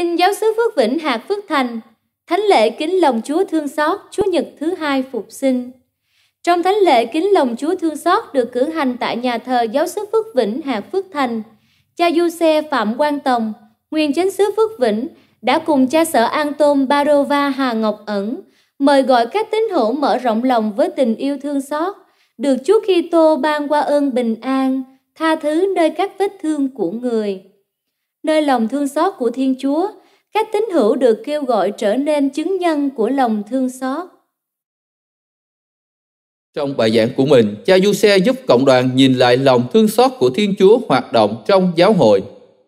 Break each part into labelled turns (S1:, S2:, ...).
S1: Tin giáo xứ Phước Vĩnh hạt Phước Thành, Thánh lễ kính lòng Chúa thương xót Chúa Nhật thứ hai phục sinh. Trong thánh lễ kính lòng Chúa thương xót được cử hành tại nhà thờ giáo xứ Phước Vĩnh hạt Phước Thành, cha Du Xe Phạm Quang Tòng, nguyên chánh xứ Phước Vĩnh, đã cùng cha sở An Tôn Barova Hà Ngọc Ẩn mời gọi các tín hữu mở rộng lòng với tình yêu thương xót, được Chúa Kitô ban qua ơn bình an, tha thứ nơi các vết thương của người nơi lòng thương xót của Thiên Chúa, các tín hữu được kêu gọi trở nên chứng nhân của lòng thương xót.
S2: Trong bài giảng của mình, cha Du Giuse giúp cộng đoàn nhìn lại lòng thương xót của Thiên Chúa hoạt động trong giáo hội.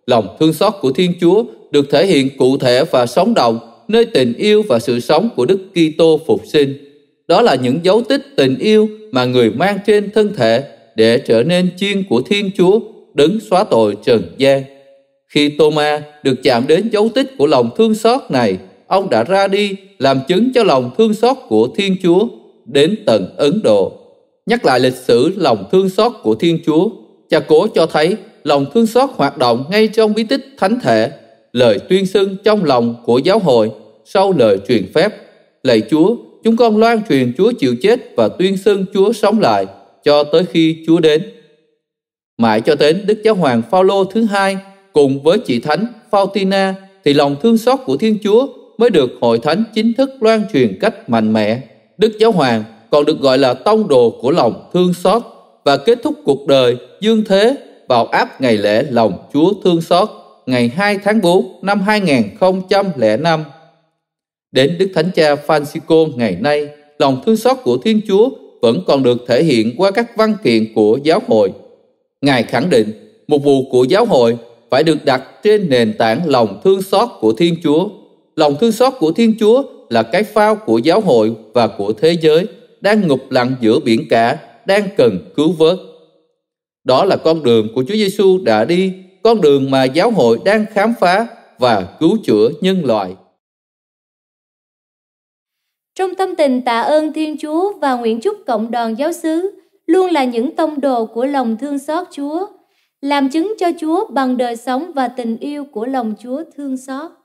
S2: Lòng thương xót của Thiên Chúa được thể hiện cụ thể và sống động nơi tình yêu và sự sống của Đức Kitô phục sinh. Đó là những dấu tích tình yêu mà người mang trên thân thể để trở nên chiên của Thiên Chúa, đứng xóa tội trần gian. Khi Ma được chạm đến dấu tích của lòng thương xót này, ông đã ra đi làm chứng cho lòng thương xót của Thiên Chúa đến tận Ấn Độ. Nhắc lại lịch sử lòng thương xót của Thiên Chúa, cha cố cho thấy lòng thương xót hoạt động ngay trong bí tích thánh thể, lời tuyên xưng trong lòng của giáo hội sau lời truyền phép. Lạy Chúa, chúng con loan truyền Chúa chịu chết và tuyên xưng Chúa sống lại cho tới khi Chúa đến. Mãi cho đến Đức Giáo Hoàng Phaolô thứ hai cùng với chị Thánh Faustina thì lòng thương xót của Thiên Chúa mới được Hội Thánh chính thức loan truyền cách mạnh mẽ. Đức Giáo Hoàng còn được gọi là tông đồ của lòng thương xót và kết thúc cuộc đời dương thế vào áp ngày lễ lòng Chúa thương xót ngày 2 tháng 4 năm 2005. Đến Đức Thánh Cha Francisco ngày nay, lòng thương xót của Thiên Chúa vẫn còn được thể hiện qua các văn kiện của giáo hội. Ngài khẳng định, một vụ của giáo hội phải được đặt trên nền tảng lòng thương xót của Thiên Chúa. Lòng thương xót của Thiên Chúa là cái phao của giáo hội và của thế giới đang ngục lặn giữa biển cả, đang cần cứu vớt. Đó là con đường của Chúa Giêsu đã đi, con đường mà giáo hội đang khám phá và cứu chữa nhân loại. Trong
S1: tâm tình tạ ơn Thiên Chúa và nguyện chúc cộng đoàn giáo xứ luôn là những tông đồ của lòng thương xót Chúa – làm chứng cho Chúa bằng đời sống và tình yêu của lòng Chúa thương xót.